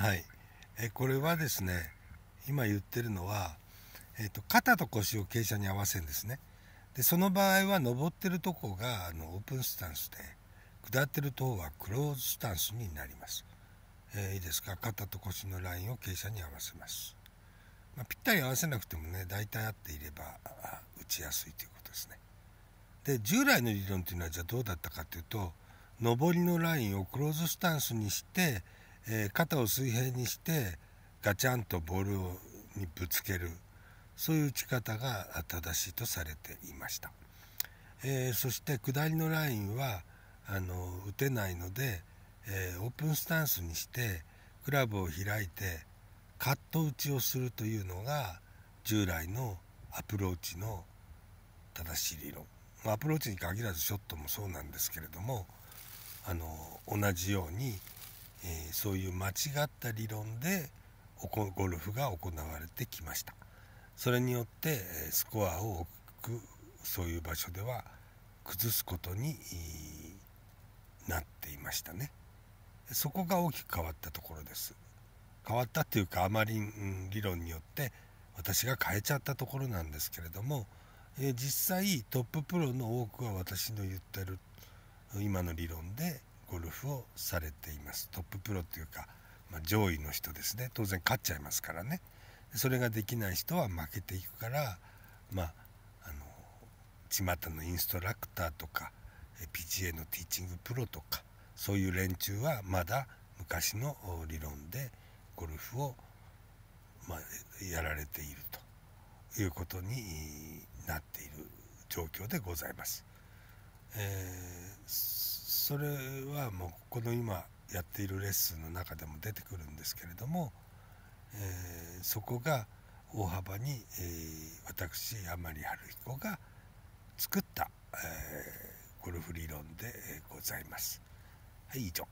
はいえこれはですね今言ってるのは、えーと、肩と腰を傾斜に合わせるんですねでその場合は登ってるとこがあのオープンスタンスで下ってるとはクローズスタンスになります、えー、いいですか肩と腰のラインを傾斜に合わせます、まあ、ぴったり合わせなくてもね大体合っていれば打ちやすいということですねで従来の理論というのはじゃあどうだったかというと上りのラインをクローズスタンスにしてえー、肩を水平にしてガチャンとボールにぶつけるそういう打ち方が正しいとされていました、えー、そして下りのラインはあの打てないので、えー、オープンスタンスにしてクラブを開いてカット打ちをするというのが従来のアプローチの正しい理論、アプローチに限らずショットもそうなんですけれどもあの同じようにえそういう間違った理論でゴルフが行われてきましたそれによってスコアを大きくそういう場所では崩すことになっていましたねそこが大きく変わったところです変わったというかあまり、理論によって私が変えちゃったところなんですけれども、え実際トッププロの多くは私の言ってる今の理論でゴルフをされていますトッププロというか、まあ、上位の人ですね当然勝っちゃいますからねそれができない人は負けていくからまああの巷のインストラクターとか PGA のティーチングプロとかそういう連中はまだ昔の理論でゴルフを、まあ、やられているということになっている状況でございます。えーそれはもうこの今やっているレッスンの中でも出てくるんですけれども、えー、そこが大幅に、えー、私山利晴彦が作った、えー、ゴルフ理論でございます。はい以上